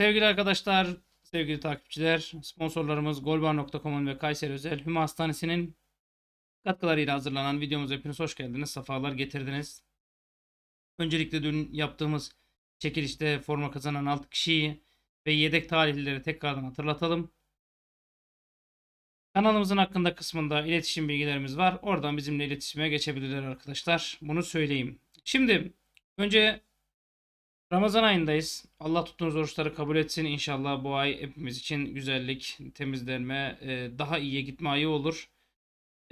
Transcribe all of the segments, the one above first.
Sevgili arkadaşlar, sevgili takipçiler, sponsorlarımız golbar.com'un ve Kayseri Özel Hüma Hastanesi'nin katkılarıyla hazırlanan videomuza hepiniz hoş geldiniz, sefalar getirdiniz. Öncelikle dün yaptığımız çekilişte forma kazanan 6 kişiyi ve yedek tarihlileri tekrardan hatırlatalım. Kanalımızın hakkında kısmında iletişim bilgilerimiz var. Oradan bizimle iletişime geçebilirler arkadaşlar. Bunu söyleyeyim. Şimdi önce Ramazan ayındayız. Allah tuttuğunuz oruçları kabul etsin. İnşallah bu ay hepimiz için güzellik, temizlenme, e, daha iyiye gitme ayı olur.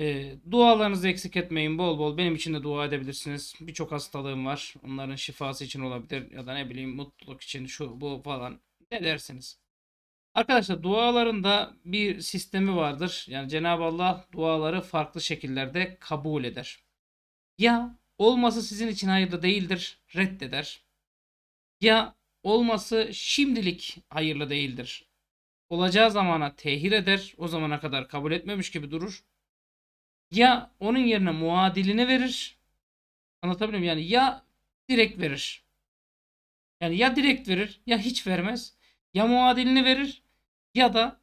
E, dualarınızı eksik etmeyin bol bol. Benim için de dua edebilirsiniz. Birçok hastalığım var. Onların şifası için olabilir ya da ne bileyim mutluluk için şu bu falan. Ne dersiniz? Arkadaşlar duaların da bir sistemi vardır. Yani Cenab-ı Allah duaları farklı şekillerde kabul eder. Ya olması sizin için hayırlı değildir, reddeder ya olması şimdilik hayırlı değildir. Olacağı zamana tehir eder, o zamana kadar kabul etmemiş gibi durur. Ya onun yerine muadilini verir. Anlatabiliyor muyum? Yani ya direkt verir. Yani ya direkt verir ya hiç vermez. Ya muadilini verir ya da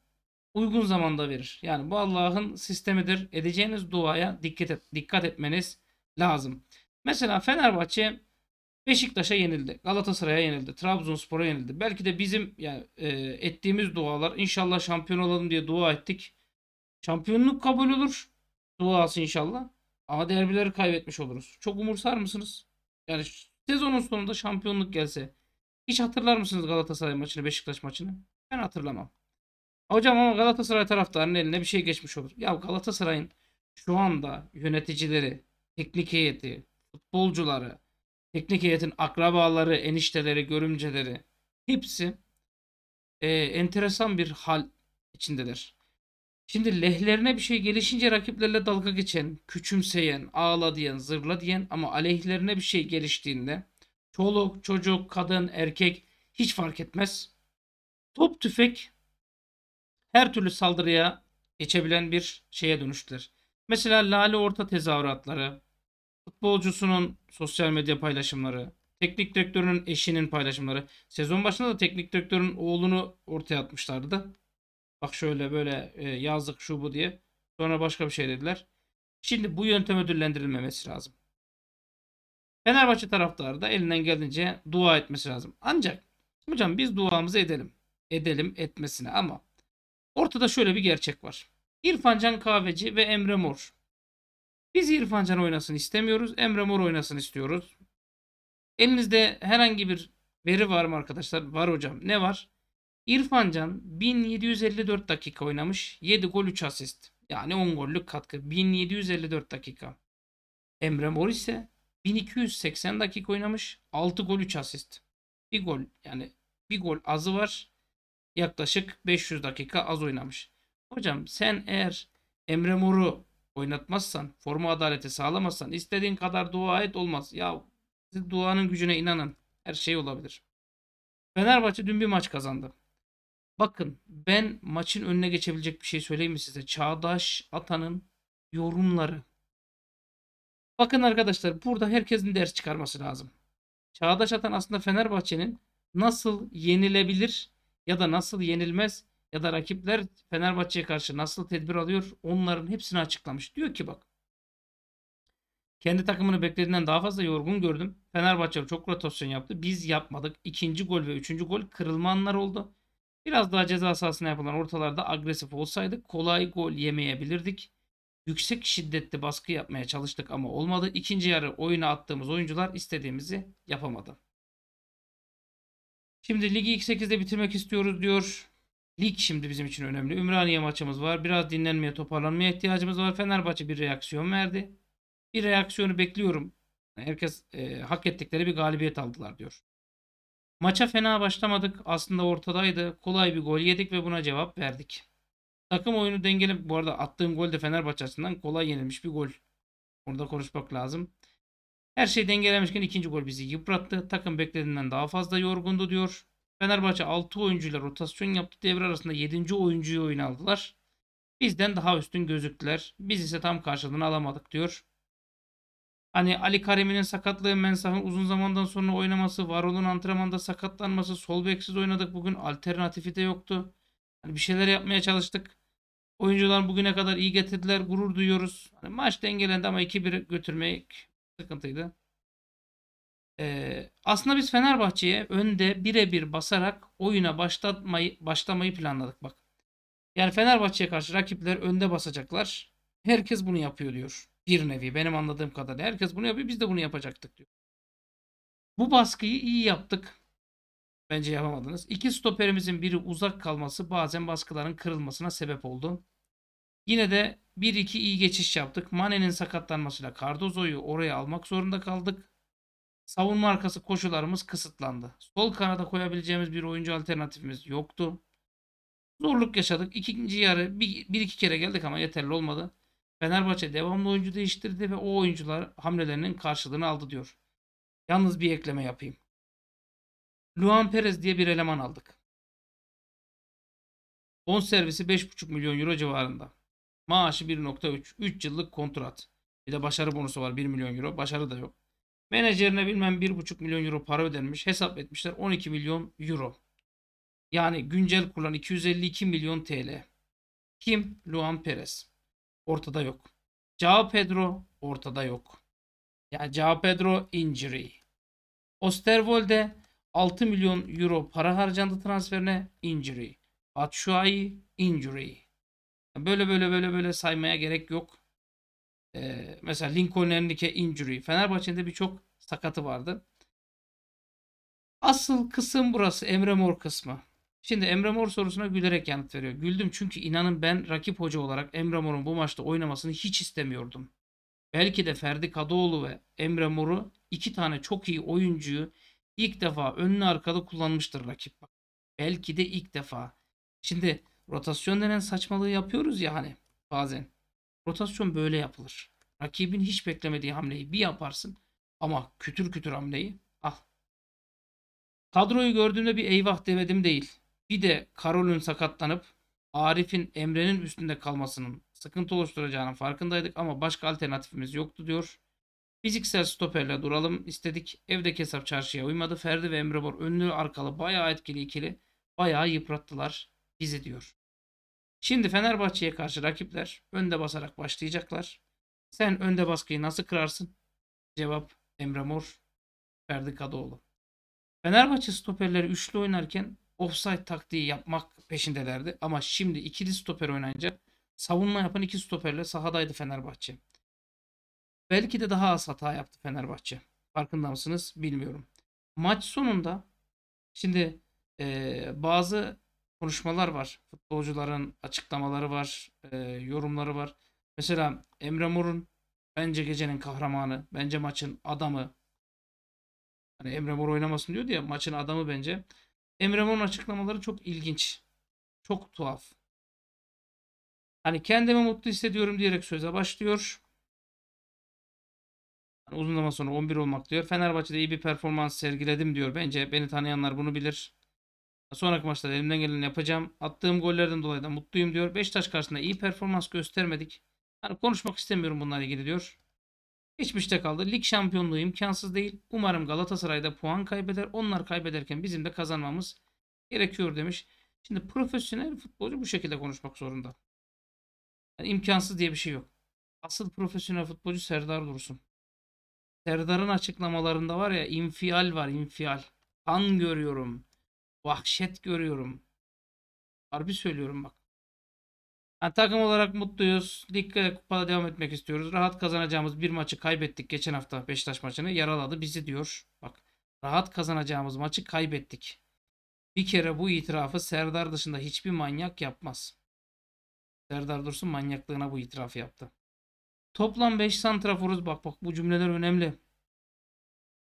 uygun zamanda verir. Yani bu Allah'ın sistemidir. Edeceğiniz duaya dikkat et, dikkat etmeniz lazım. Mesela Fenerbahçe Beşiktaş'a yenildi. Galatasaray'a yenildi. Trabzonspor'a yenildi. Belki de bizim yani e, ettiğimiz dualar inşallah şampiyon olalım diye dua ettik. Şampiyonluk kabul olur. Duası inşallah. Ama derbileri kaybetmiş oluruz. Çok umursar mısınız? Yani sezonun sonunda şampiyonluk gelse hiç hatırlar mısınız Galatasaray maçını, Beşiktaş maçını? Ben hatırlamam. Hocam ama Galatasaray taraftarının eline bir şey geçmiş olur. Ya Galatasaray'ın şu anda yöneticileri, teknik heyeti, futbolcuları, teknik heyetin akrabaları, enişteleri, görümceleri hepsi e, enteresan bir hal içindedir. Şimdi lehlerine bir şey gelişince rakiplerle dalga geçen, küçümseyen, ağla diyen, zırla diyen ama aleyhlerine bir şey geliştiğinde çoluk, çocuk, kadın, erkek hiç fark etmez. Top tüfek her türlü saldırıya geçebilen bir şeye dönüştür. Mesela lale orta tezahüratları, futbolcusunun sosyal medya paylaşımları, teknik direktörünün eşinin paylaşımları. Sezon başında da teknik direktörün oğlunu ortaya atmışlardı. Bak şöyle böyle e, yazdık şu bu diye. Sonra başka bir şey dediler. Şimdi bu yöntem ödüllendirilmemesi lazım. Fenerbahçe taraftarı da elinden geldiğince dua etmesi lazım. Ancak hocam biz duamızı edelim. Edelim etmesine ama ortada şöyle bir gerçek var. İrfan Can Kahveci ve Emre Mor biz İrfan Can oynasın istemiyoruz. Emre Mor oynasın istiyoruz. Elinizde herhangi bir veri var mı arkadaşlar? Var hocam. Ne var? İrfan Can 1754 dakika oynamış. 7 gol 3 asist. Yani 10 gollük katkı. 1754 dakika. Emre Mor ise 1280 dakika oynamış. 6 gol 3 asist. Bir gol yani bir gol azı var. Yaklaşık 500 dakika az oynamış. Hocam sen eğer Emre Mor'u oynatmazsan, formu adaleti sağlamazsan istediğin kadar dua et olmaz. Ya siz duanın gücüne inanın. Her şey olabilir. Fenerbahçe dün bir maç kazandı. Bakın ben maçın önüne geçebilecek bir şey söyleyeyim mi size? Çağdaş Atan'ın yorumları. Bakın arkadaşlar burada herkesin ders çıkarması lazım. Çağdaş Atan aslında Fenerbahçe'nin nasıl yenilebilir ya da nasıl yenilmez ya da rakipler Fenerbahçe'ye karşı nasıl tedbir alıyor onların hepsini açıklamış. Diyor ki bak kendi takımını beklediğinden daha fazla yorgun gördüm. Fenerbahçe çok rotasyon yaptı. Biz yapmadık. İkinci gol ve üçüncü gol kırılma anlar oldu. Biraz daha ceza sahasına yapılan ortalarda agresif olsaydık kolay gol yemeyebilirdik. Yüksek şiddetli baskı yapmaya çalıştık ama olmadı. İkinci yarı oyuna attığımız oyuncular istediğimizi yapamadı. Şimdi ligi ilk 8'de bitirmek istiyoruz diyor. Lig şimdi bizim için önemli. Ümraniye maçımız var. Biraz dinlenmeye, toparlanmaya ihtiyacımız var. Fenerbahçe bir reaksiyon verdi. Bir reaksiyonu bekliyorum. Herkes e, hak ettikleri bir galibiyet aldılar diyor. Maça fena başlamadık. Aslında ortadaydı. Kolay bir gol yedik ve buna cevap verdik. Takım oyunu dengeli. Bu arada attığım gol de Fenerbahçe açısından kolay yenilmiş bir gol. Orada konuşmak lazım. Her şey dengelemişken ikinci gol bizi yıprattı. Takım beklediğinden daha fazla yorgundu diyor. Fenerbahçe 6 oyuncuyla rotasyon yaptı. Devre arasında 7. oyuncuyu oyun aldılar. Bizden daha üstün gözüktüler. Biz ise tam karşılığını alamadık diyor. Hani Ali Karim'in sakatlığı, Mensah'ın uzun zamandan sonra oynaması, Varol'un antrenmanda sakatlanması, sol beksiz oynadık bugün. Alternatifi de yoktu. Hani bir şeyler yapmaya çalıştık. Oyuncular bugüne kadar iyi getirdiler. Gurur duyuyoruz. Hani maç dengelendi ama 2-1 götürmek sıkıntıydı. Ee, aslında biz Fenerbahçe'ye önde birebir basarak oyuna başlatmayı başlamayı planladık bak. Yani Fenerbahçe'ye karşı rakipler önde basacaklar. Herkes bunu yapıyor diyor. Bir nevi benim anladığım kadarıyla herkes bunu yapıyor biz de bunu yapacaktık diyor. Bu baskıyı iyi yaptık. Bence yapamadınız. İki stoperimizin biri uzak kalması bazen baskıların kırılmasına sebep oldu. Yine de 1-2 iyi geçiş yaptık. Mane'nin sakatlanmasıyla Cardozo'yu oraya almak zorunda kaldık. Savunma arkası koşularımız kısıtlandı. Sol kanada koyabileceğimiz bir oyuncu alternatifimiz yoktu. Zorluk yaşadık. İkinci yarı bir, bir iki kere geldik ama yeterli olmadı. Fenerbahçe devamlı oyuncu değiştirdi ve o oyuncular hamlelerinin karşılığını aldı diyor. Yalnız bir ekleme yapayım. Luan Perez diye bir eleman aldık. Bon servisi 5,5 milyon euro civarında. Maaşı 1.3. 3 yıllık kontrat. Bir de başarı bonusu var 1 milyon euro. Başarı da yok. Menajerine bilmem 1,5 milyon euro para ödenmiş. Hesap etmişler 12 milyon euro. Yani güncel kuran 252 milyon TL. Kim? Luan Perez. Ortada yok. Cao Pedro ortada yok. Yani Cao Pedro injury. Osterwolde 6 milyon euro para harcandı transferine injury. Batshuayi injury. Böyle böyle böyle böyle saymaya gerek yok. Ee, mesela Lincoln Enrique injury. Fenerbahçe'nin de birçok sakatı vardı. Asıl kısım burası Emre Mor kısmı. Şimdi Emre Mor sorusuna gülerek yanıt veriyor. Güldüm çünkü inanın ben rakip hoca olarak Emre Mor'un bu maçta oynamasını hiç istemiyordum. Belki de Ferdi Kadıoğlu ve Emre Mor'u iki tane çok iyi oyuncuyu ilk defa önlü arkada kullanmıştır rakip. Belki de ilk defa. Şimdi rotasyon denen saçmalığı yapıyoruz ya hani bazen. Rotasyon böyle yapılır. Rakibin hiç beklemediği hamleyi bir yaparsın ama kütür kütür hamleyi al. Kadroyu gördüğümde bir eyvah demedim değil. Bir de Karol'ün sakatlanıp Arif'in Emre'nin üstünde kalmasının sıkıntı oluşturacağının farkındaydık ama başka alternatifimiz yoktu diyor. Fiziksel stoperle duralım istedik. Evdeki hesap çarşıya uymadı. Ferdi ve Emre Bor önlü arkalı bayağı etkili ikili. Bayağı yıprattılar bizi diyor. Şimdi Fenerbahçe'ye karşı rakipler önde basarak başlayacaklar. Sen önde baskıyı nasıl kırarsın? Cevap Emre Mor, Ferdi Kadıoğlu. Fenerbahçe stoperleri üçlü oynarken offside taktiği yapmak peşindelerdi. Ama şimdi ikili stoper oynayınca savunma yapan iki stoperle sahadaydı Fenerbahçe. Belki de daha az hata yaptı Fenerbahçe. Farkında mısınız bilmiyorum. Maç sonunda şimdi e, bazı konuşmalar var. Futbolcuların açıklamaları var, e, yorumları var. Mesela Emre Mor'un bence gecenin kahramanı, bence maçın adamı. Hani Emre Mor oynamasın diyor ya maçın adamı bence. Emre Mor'un açıklamaları çok ilginç. Çok tuhaf. Hani kendimi mutlu hissediyorum diyerek söze başlıyor. Hani uzun zaman sonra 11 olmak diyor. Fenerbahçe'de iyi bir performans sergiledim diyor. Bence beni tanıyanlar bunu bilir. Sonraki maçlarda elimden geleni yapacağım. Attığım gollerden dolayı da mutluyum diyor. Beşiktaş karşısında iyi performans göstermedik. Hani konuşmak istemiyorum bunlarla ilgili diyor. Geçmişte kaldı. Lig şampiyonluğu imkansız değil. Umarım Galatasaray'da puan kaybeder. Onlar kaybederken bizim de kazanmamız gerekiyor demiş. Şimdi profesyonel futbolcu bu şekilde konuşmak zorunda. Yani imkansız diye bir şey yok. Asıl profesyonel futbolcu Serdar Dursun. Serdar'ın açıklamalarında var ya infial var infial. An görüyorum. Vahşet görüyorum. Harbi söylüyorum bak. Yani takım olarak mutluyuz. Ligde kupada devam etmek istiyoruz. Rahat kazanacağımız bir maçı kaybettik geçen hafta Beşiktaş maçını. Yaraladı bizi diyor. Bak rahat kazanacağımız maçı kaybettik. Bir kere bu itirafı Serdar dışında hiçbir manyak yapmaz. Serdar Dursun manyaklığına bu itirafı yaptı. Toplam 5 santraforuz. Bak bak bu cümleler önemli.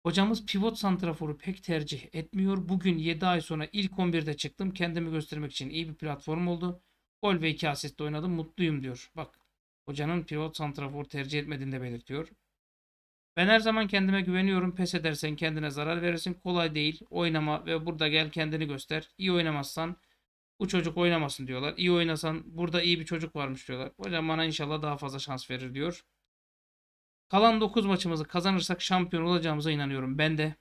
Hocamız pivot santraforu pek tercih etmiyor. Bugün 7 ay sonra ilk 11'de çıktım. Kendimi göstermek için iyi bir platform oldu. Gol ve 2 asistle oynadım. Mutluyum diyor. Bak hocanın pivot santrafor tercih etmediğini de belirtiyor. Ben her zaman kendime güveniyorum. Pes edersen kendine zarar verirsin. Kolay değil. Oynama ve burada gel kendini göster. İyi oynamazsan bu çocuk oynamasın diyorlar. İyi oynasan burada iyi bir çocuk varmış diyorlar. Hocam bana inşallah daha fazla şans verir diyor. Kalan 9 maçımızı kazanırsak şampiyon olacağımıza inanıyorum. Ben de.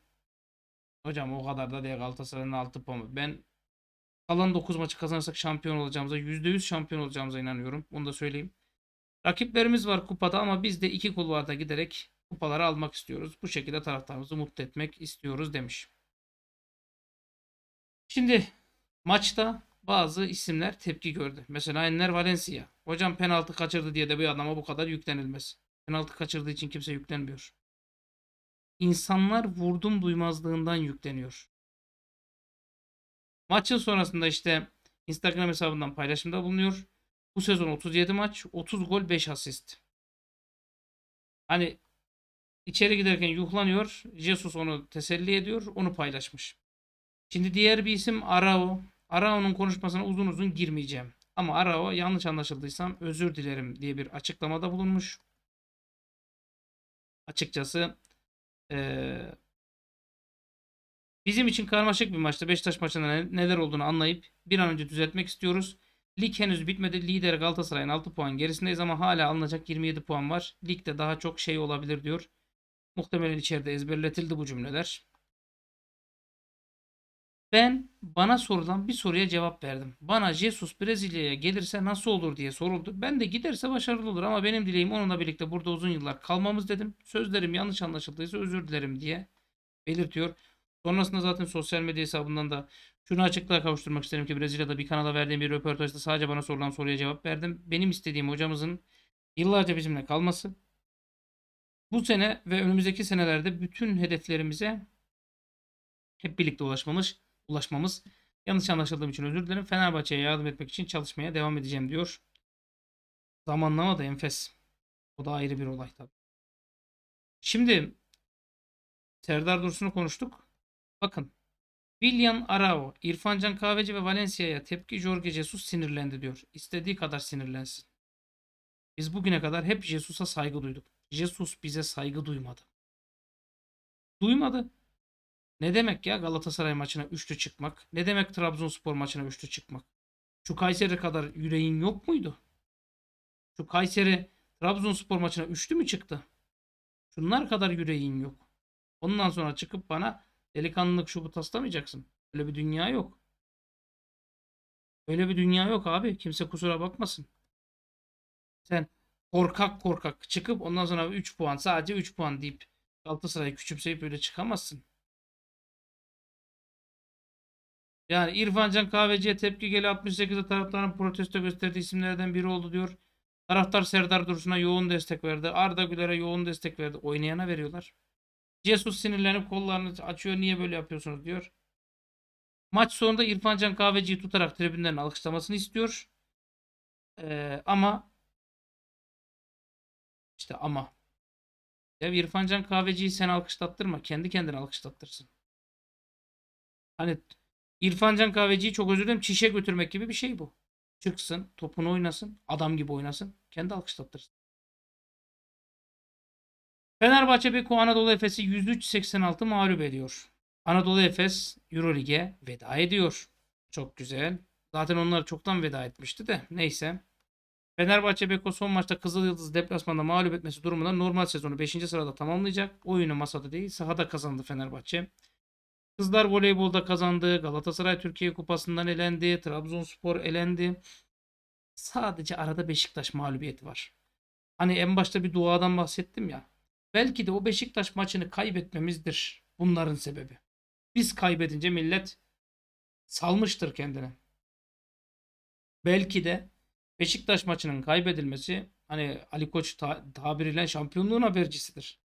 Hocam o kadar da değil Galatasaray'ın 6 puanı. Ben kalan 9 maçı kazanırsak şampiyon olacağımıza %100 şampiyon olacağımıza inanıyorum. Onu da söyleyeyim. Rakiplerimiz var kupada ama biz de iki kulvarda giderek kupaları almak istiyoruz. Bu şekilde taraftarımızı mutlu etmek istiyoruz demiş. Şimdi maçta bazı isimler tepki gördü. Mesela Enner Valencia. Hocam penaltı kaçırdı diye de bir adama bu kadar yüklenilmez. Penaltı kaçırdığı için kimse yüklenmiyor. İnsanlar vurdum duymazlığından yükleniyor. Maçın sonrasında işte Instagram hesabından paylaşımda bulunuyor. Bu sezon 37 maç, 30 gol, 5 asist. Hani içeri giderken yuhlanıyor. Jesus onu teselli ediyor. Onu paylaşmış. Şimdi diğer bir isim Arao. Arao'nun konuşmasına uzun uzun girmeyeceğim. Ama Arao yanlış anlaşıldıysam özür dilerim diye bir açıklamada bulunmuş açıkçası e, bizim için karmaşık bir maçta Beşiktaş maçında neler olduğunu anlayıp bir an önce düzeltmek istiyoruz. Lig henüz bitmedi. Lider Galatasaray'ın 6 puan gerisindeyiz ama hala alınacak 27 puan var. Ligde daha çok şey olabilir diyor. Muhtemelen içeride ezberletildi bu cümleler. Ben bana sorulan bir soruya cevap verdim. Bana Jesus Brezilya'ya gelirse nasıl olur diye soruldu. Ben de giderse başarılı olur ama benim dileğim onunla birlikte burada uzun yıllar kalmamız dedim. Sözlerim yanlış anlaşıldıysa özür dilerim diye belirtiyor. Sonrasında zaten sosyal medya hesabından da şunu açıklığa kavuşturmak isterim ki Brezilya'da bir kanala verdiğim bir röportajda sadece bana sorulan soruya cevap verdim. Benim istediğim hocamızın yıllarca bizimle kalması. Bu sene ve önümüzdeki senelerde bütün hedeflerimize hep birlikte ulaşmamız ulaşmamız. Yanlış anlaşıldığım için özür dilerim. Fenerbahçe'ye yardım etmek için çalışmaya devam edeceğim diyor. Zamanlama da enfes. O da ayrı bir olay tabii. Şimdi Serdar Dursun'u konuştuk. Bakın. William Arao, İrfancan Kahveci ve Valencia'ya tepki Jorge Jesus sinirlendi diyor. İstediği kadar sinirlensin. Biz bugüne kadar hep Jesus'a saygı duyduk. Jesus bize saygı duymadı. Duymadı. Ne demek ya Galatasaray maçına üçlü çıkmak? Ne demek Trabzonspor maçına üçlü çıkmak? Şu Kayseri kadar yüreğin yok muydu? Şu Kayseri Trabzonspor maçına üçlü mü çıktı? Şunlar kadar yüreğin yok. Ondan sonra çıkıp bana delikanlılık şu bu taslamayacaksın. Öyle bir dünya yok. Öyle bir dünya yok abi. Kimse kusura bakmasın. Sen korkak korkak çıkıp ondan sonra 3 puan sadece 3 puan deyip Galatasaray'ı küçümseyip öyle çıkamazsın. Yani İrfan Can Kahveci'ye tepki geli 68'de taraftarın protesto gösterdiği isimlerden biri oldu diyor. Taraftar Serdar Dursun'a yoğun destek verdi. Arda Güler'e yoğun destek verdi. Oynayana veriyorlar. Jesus sinirlenip kollarını açıyor. Niye böyle yapıyorsunuz diyor. Maç sonunda İrfan Can Kahveci'yi tutarak tribünlerin alkışlamasını istiyor. Ee, ama işte ama ya İrfan Can Kahveci'yi sen alkışlattırma. Kendi kendine alkışlattırsın. Hani İrfancan Kahveci'yi çok özür dilerim çişe götürmek gibi bir şey bu. Çıksın, topunu oynasın, adam gibi oynasın, kendi alkışlattırsın. Fenerbahçe Beko Anadolu Efes'i 103-86 mağlup ediyor. Anadolu Efes Eurolig'e veda ediyor. Çok güzel. Zaten onlar çoktan veda etmişti de neyse. Fenerbahçe Beko son maçta Kızıl Yıldız deplasmanda mağlup etmesi durumunda normal sezonu 5. sırada tamamlayacak. Oyunu masada değil sahada kazandı Fenerbahçe. Kızlar voleybolda kazandı. Galatasaray Türkiye Kupası'ndan elendi. Trabzonspor elendi. Sadece arada Beşiktaş mağlubiyeti var. Hani en başta bir duadan bahsettim ya. Belki de o Beşiktaş maçını kaybetmemizdir bunların sebebi. Biz kaybedince millet salmıştır kendine. Belki de Beşiktaş maçının kaybedilmesi hani Ali Koç ta- tabiriyle şampiyonluğun habercisidir.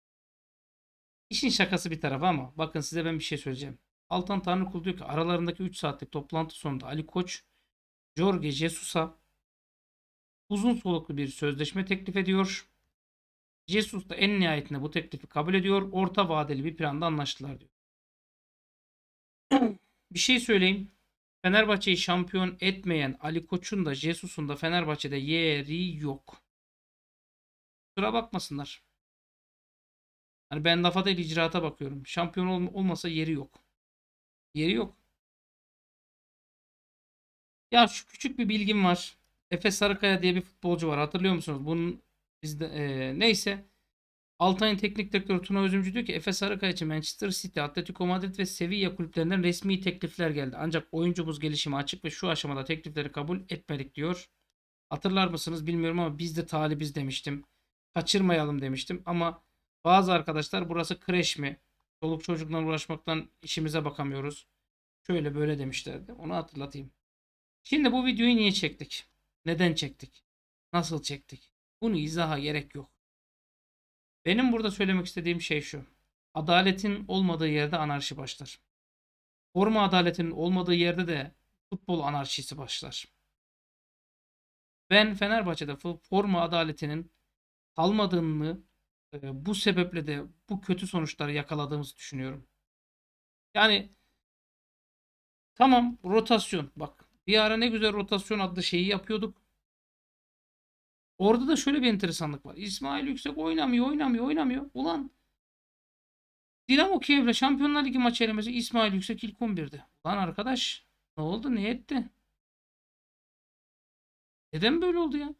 İşin şakası bir tarafa ama bakın size ben bir şey söyleyeceğim. Altan Tanrıkul diyor ki aralarındaki 3 saatlik toplantı sonunda Ali Koç, Jorge Jesus'a uzun soluklu bir sözleşme teklif ediyor. Jesus da en nihayetinde bu teklifi kabul ediyor. Orta vadeli bir planda anlaştılar diyor. bir şey söyleyeyim. Fenerbahçe'yi şampiyon etmeyen Ali Koç'un da Jesus'un da Fenerbahçe'de yeri yok. Kusura bakmasınlar. Hani ben lafa değil icraata bakıyorum. Şampiyon ol olmasa yeri yok. Yeri yok. Ya şu küçük bir bilgim var. Efe Sarıkaya diye bir futbolcu var. Hatırlıyor musunuz? Bunun bizde e, neyse Altay'ın teknik direktörü Tuna Özümcü diyor ki Efe Sarıkaya için Manchester City, Atletico Madrid ve Sevilla kulüplerinden resmi teklifler geldi. Ancak oyuncumuz gelişimi açık ve şu aşamada teklifleri kabul etmedik diyor. Hatırlar mısınız bilmiyorum ama biz de talibiz demiştim. Kaçırmayalım demiştim ama bazı arkadaşlar burası kreş mi? Çoluk çocukla uğraşmaktan işimize bakamıyoruz. Şöyle böyle demişlerdi. Onu hatırlatayım. Şimdi bu videoyu niye çektik? Neden çektik? Nasıl çektik? Bunu izaha gerek yok. Benim burada söylemek istediğim şey şu. Adaletin olmadığı yerde anarşi başlar. Forma adaletinin olmadığı yerde de futbol anarşisi başlar. Ben Fenerbahçe'de forma adaletinin kalmadığını bu sebeple de bu kötü sonuçları yakaladığımızı düşünüyorum. Yani tamam rotasyon bak bir ara ne güzel rotasyon adlı şeyi yapıyorduk. Orada da şöyle bir enteresanlık var. İsmail Yüksek oynamıyor, oynamıyor, oynamıyor. Ulan Dinamo Kiev'le Şampiyonlar Ligi maçı elemesi İsmail Yüksek ilk 11'de. Ulan arkadaş ne oldu, ne etti? Neden böyle oldu ya?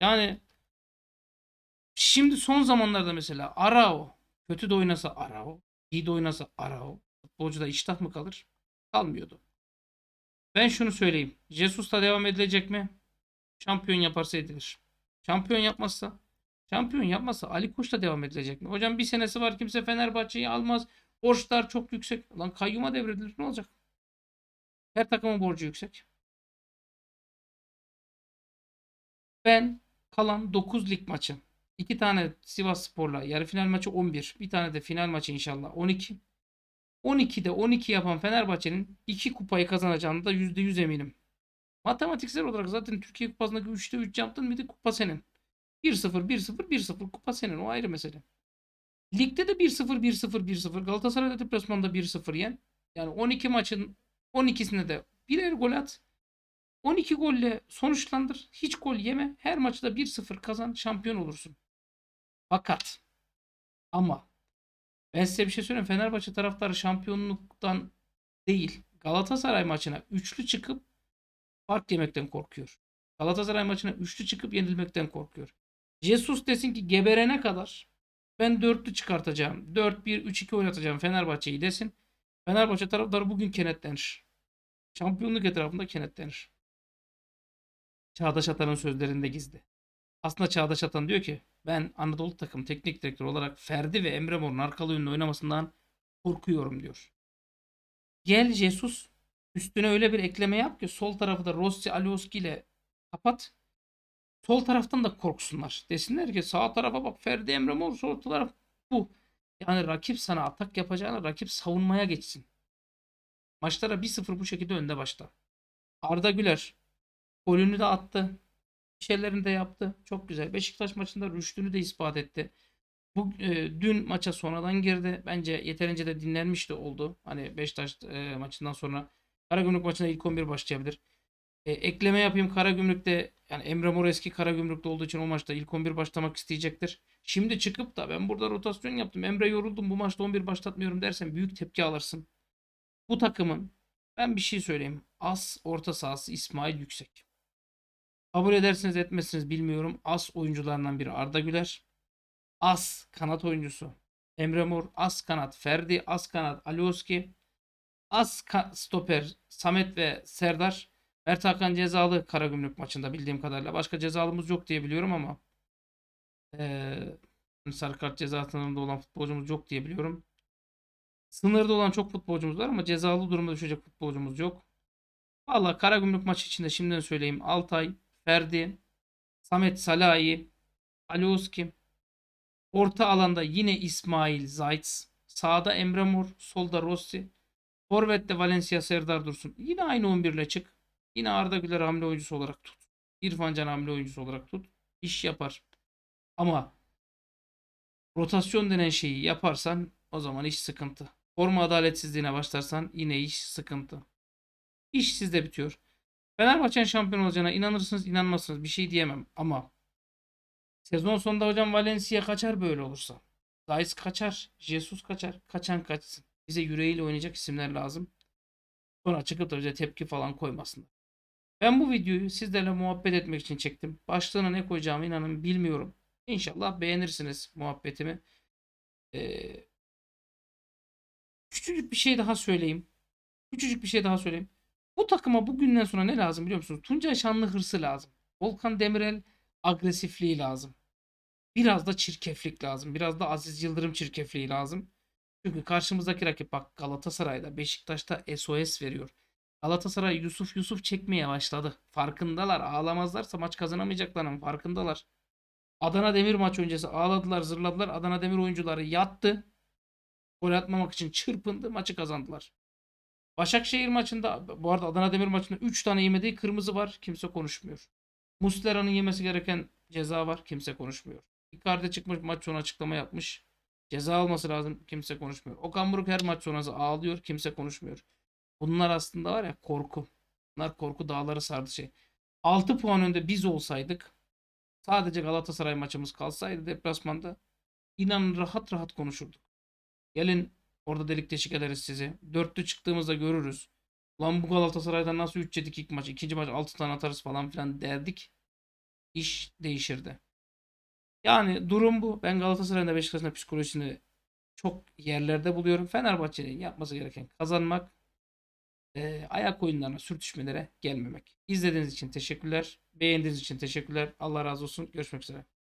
Yani şimdi son zamanlarda mesela Arao kötü de oynasa Arao, iyi de oynasa Arao da iştah mı kalır? Kalmıyordu. Ben şunu söyleyeyim. Jesus'ta devam edilecek mi? Şampiyon yaparsa edilir. Şampiyon yapmazsa Şampiyon yapmazsa Ali da devam edilecek mi? Hocam bir senesi var kimse Fenerbahçe'yi almaz. Borçlar çok yüksek. Lan kayyuma devredilir ne olacak? Her takımın borcu yüksek. Ben kalan 9 lig maçı. 2 tane Sivas Spor'la yarı final maçı 11. Bir tane de final maçı inşallah 12. 12'de 12 yapan Fenerbahçe'nin 2 kupayı kazanacağını da %100 eminim. Matematiksel olarak zaten Türkiye Kupası'ndaki 3'te 3 yaptın bir de kupa senin. 1-0, 1-0, 1-0 kupa senin o ayrı mesele. Ligde de 1-0, 1-0, 1-0 Galatasaray'da deplasmanda 1-0 yen. Yani 12 maçın 12'sinde de birer gol at. 12 golle sonuçlandır. Hiç gol yeme. Her maçta 1-0 kazan. Şampiyon olursun. Fakat ama ben size bir şey söyleyeyim. Fenerbahçe taraftarı şampiyonluktan değil Galatasaray maçına üçlü çıkıp fark yemekten korkuyor. Galatasaray maçına üçlü çıkıp yenilmekten korkuyor. Jesus desin ki geberene kadar ben dörtlü çıkartacağım. 4-1-3-2 oynatacağım Fenerbahçe'yi desin. Fenerbahçe taraftarı bugün kenetlenir. Şampiyonluk etrafında kenetlenir. Çağdaş Atan'ın sözlerinde gizli. Aslında Çağdaş Atan diyor ki ben Anadolu takım teknik direktörü olarak Ferdi ve Emre Mor'un arka oyunda oynamasından korkuyorum diyor. Gel Jesus üstüne öyle bir ekleme yap ki sol tarafı da Rossi Alioski ile kapat. Sol taraftan da korksunlar. Desinler ki sağ tarafa bak Ferdi Emre Mor sol taraf bu. Yani rakip sana atak yapacağına rakip savunmaya geçsin. Maçlara 1-0 bu şekilde önde başla. Arda Güler Golünü de attı. Bir şeylerini de yaptı. Çok güzel. Beşiktaş maçında rüştünü de ispat etti. Bu e, dün maça sonradan girdi. Bence yeterince de dinlenmiş de oldu. Hani Beşiktaş e, maçından sonra Karagümrük maçına ilk 11 başlayabilir. E, ekleme yapayım Karagümrük'te yani Emre Mor eski Karagümrük'te olduğu için o maçta ilk 11 başlamak isteyecektir. Şimdi çıkıp da ben burada rotasyon yaptım. Emre yoruldum bu maçta 11 başlatmıyorum dersen büyük tepki alırsın. Bu takımın ben bir şey söyleyeyim. Az orta sahası İsmail Yüksek. Kabul edersiniz etmezsiniz bilmiyorum. As oyuncularından biri Arda Güler. As kanat oyuncusu. Emre Mor, As kanat Ferdi, As kanat Alioski. As ka stoper Samet ve Serdar. Mert Hakan cezalı Karagümrük maçında bildiğim kadarıyla. Başka cezalımız yok diye biliyorum ama. Ee, sarı kart ceza sınırında olan futbolcumuz yok diye biliyorum. Sınırda olan çok futbolcumuz var ama cezalı durumda düşecek futbolcumuz yok. Valla Karagümrük maçı içinde şimdiden söyleyeyim ay. Ferdi, Samet Salahi, Ali Uzkim. Orta alanda yine İsmail Zayt's. Sağda Emre Mor, solda Rossi. Forvet'te Valencia Serdar Dursun. Yine aynı 11 ile çık. Yine Arda Güler hamle oyuncusu olarak tut. İrfan Can hamle oyuncusu olarak tut. İş yapar. Ama rotasyon denen şeyi yaparsan o zaman iş sıkıntı. Forma adaletsizliğine başlarsan yine iş sıkıntı. İş sizde bitiyor. Fenerbahçe'nin şampiyon olacağına inanırsınız inanmazsınız bir şey diyemem ama sezon sonunda hocam Valencia kaçar böyle olursa. Zayis kaçar, Jesus kaçar, kaçan kaçsın. Bize yüreğiyle oynayacak isimler lazım. Sonra çıkıp da bize tepki falan koymasınlar. Ben bu videoyu sizlerle muhabbet etmek için çektim. Başlığına ne koyacağımı inanın bilmiyorum. İnşallah beğenirsiniz muhabbetimi. Ee, küçücük bir şey daha söyleyeyim. Küçücük bir şey daha söyleyeyim. Bu takıma bugünden sonra ne lazım biliyor musunuz? Tuncay Şanlı hırsı lazım. Volkan Demirel agresifliği lazım. Biraz da çirkeflik lazım. Biraz da Aziz Yıldırım çirkefliği lazım. Çünkü karşımızdaki rakip bak Galatasaray'da, Beşiktaş'ta SOS veriyor. Galatasaray Yusuf Yusuf çekmeye başladı. Farkındalar. Ağlamazlarsa maç kazanamayacaklarının farkındalar. Adana Demir maç öncesi ağladılar, zırladılar. Adana Demir oyuncuları yattı. Gol atmamak için çırpındı, maçı kazandılar. Başakşehir maçında bu arada Adana Demir maçında 3 tane yemediği kırmızı var. Kimse konuşmuyor. Muslera'nın yemesi gereken ceza var. Kimse konuşmuyor. Icardi çıkmış maç sonu açıklama yapmış. Ceza alması lazım. Kimse konuşmuyor. Okan Buruk her maç sonrası ağlıyor. Kimse konuşmuyor. Bunlar aslında var ya korku. Bunlar korku dağları sardı şey. 6 puan önde biz olsaydık sadece Galatasaray maçımız kalsaydı deplasmanda inan rahat rahat konuşurduk. Gelin Orada delik deşik ederiz sizi. Dörtlü çıktığımızda görürüz. Lan bu Galatasaray'dan nasıl 3 yedik ilk maç, ikinci maç 6 tane atarız falan filan derdik. İş değişirdi. Yani durum bu. Ben Galatasaray'ın da Beşiktaş'ın da psikolojisini çok yerlerde buluyorum. Fenerbahçe'nin yapması gereken kazanmak, e, ayak oyunlarına, sürtüşmelere gelmemek. İzlediğiniz için teşekkürler. Beğendiğiniz için teşekkürler. Allah razı olsun. Görüşmek üzere.